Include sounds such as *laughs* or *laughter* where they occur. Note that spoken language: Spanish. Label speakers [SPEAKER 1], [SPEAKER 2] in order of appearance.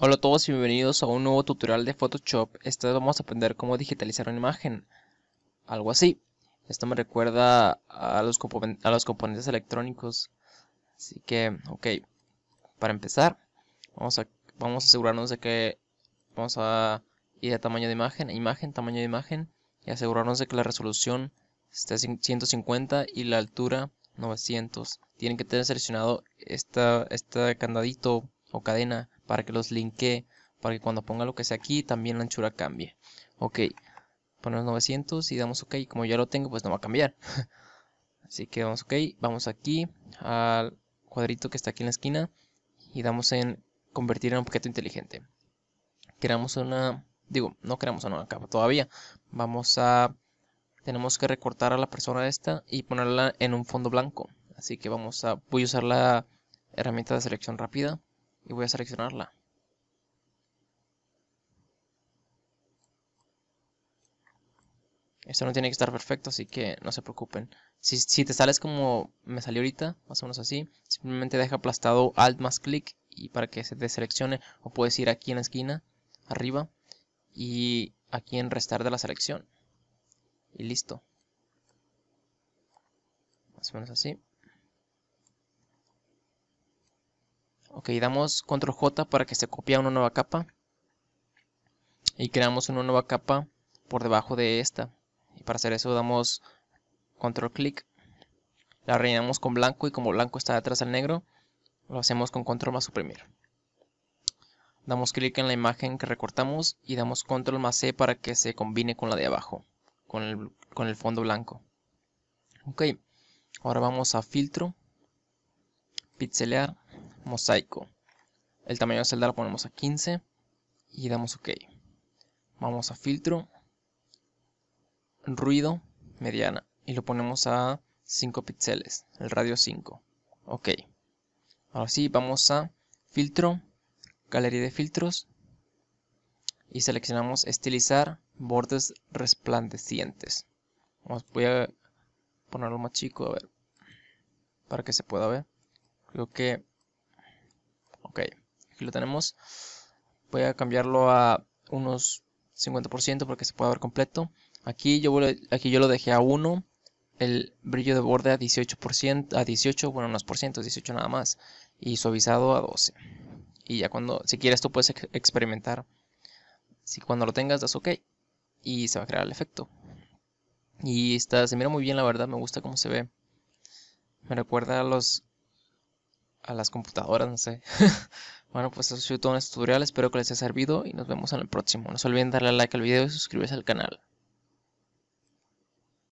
[SPEAKER 1] Hola a todos y bienvenidos a un nuevo tutorial de Photoshop. Esta vez vamos a aprender cómo digitalizar una imagen. Algo así. Esto me recuerda a los, a los componentes electrónicos. Así que, ok. Para empezar, vamos a, vamos a asegurarnos de que vamos a ir a tamaño de imagen, imagen, tamaño de imagen. Y asegurarnos de que la resolución esté 150 y la altura 900. Tienen que tener seleccionado esta, este candadito o cadena para que los linke, para que cuando ponga lo que sea aquí también la anchura cambie. Ok, ponemos 900 y damos ok, como ya lo tengo pues no va a cambiar. *laughs* Así que damos ok, vamos aquí al cuadrito que está aquí en la esquina y damos en convertir en objeto inteligente. Creamos una, digo, no creamos una capa todavía. Vamos a, tenemos que recortar a la persona esta y ponerla en un fondo blanco. Así que vamos a, voy a usar la herramienta de selección rápida y voy a seleccionarla. Esto no tiene que estar perfecto, así que no se preocupen. Si, te sales como me salió ahorita, más o menos así, simplemente deja aplastado Alt más clic y para que se deseleccione. o puedes ir aquí en la esquina, arriba, y aquí en restar de la selección. Y listo. Más o menos así. Ok, damos control J para que se copie una nueva capa. Y creamos una nueva capa por debajo de esta. Y para hacer eso damos control clic. La rellenamos con blanco y como blanco está detrás del negro, lo hacemos con control más suprimir. Damos clic en la imagen que recortamos y damos control más C para que se combine con la de abajo, con el, fondo blanco. Ok, ahora vamos a filtro, pixelear mosaico. El tamaño de celda lo ponemos a 15 y damos OK. Vamos a filtro, ruido, mediana y lo ponemos a 5 píxeles, el radio 5. OK. Ahora sí, vamos a filtro, galería de filtros y seleccionamos estilizar bordes resplandecientes. voy a ponerlo más chico, a ver, para que se pueda ver. Creo que Ok, aquí lo tenemos. Voy a cambiarlo a unos 50% porque se puede ver completo. Aquí yo, aquí yo lo dejé a 1. El brillo de borde a 18%, a 18, bueno, unos por ciento, 18 nada más. Y suavizado a 12. Y ya cuando, si quieres tú puedes experimentar. Si cuando lo tengas das ok. Y se va a crear el efecto. Y está, se mira muy bien la verdad, me gusta cómo se ve. Me recuerda a los a las computadoras, no sé. *laughs* bueno, pues eso ha sido todo en este tutorial, espero que les haya servido y nos vemos en el próximo. No se olviden darle like al video y suscribirse al canal.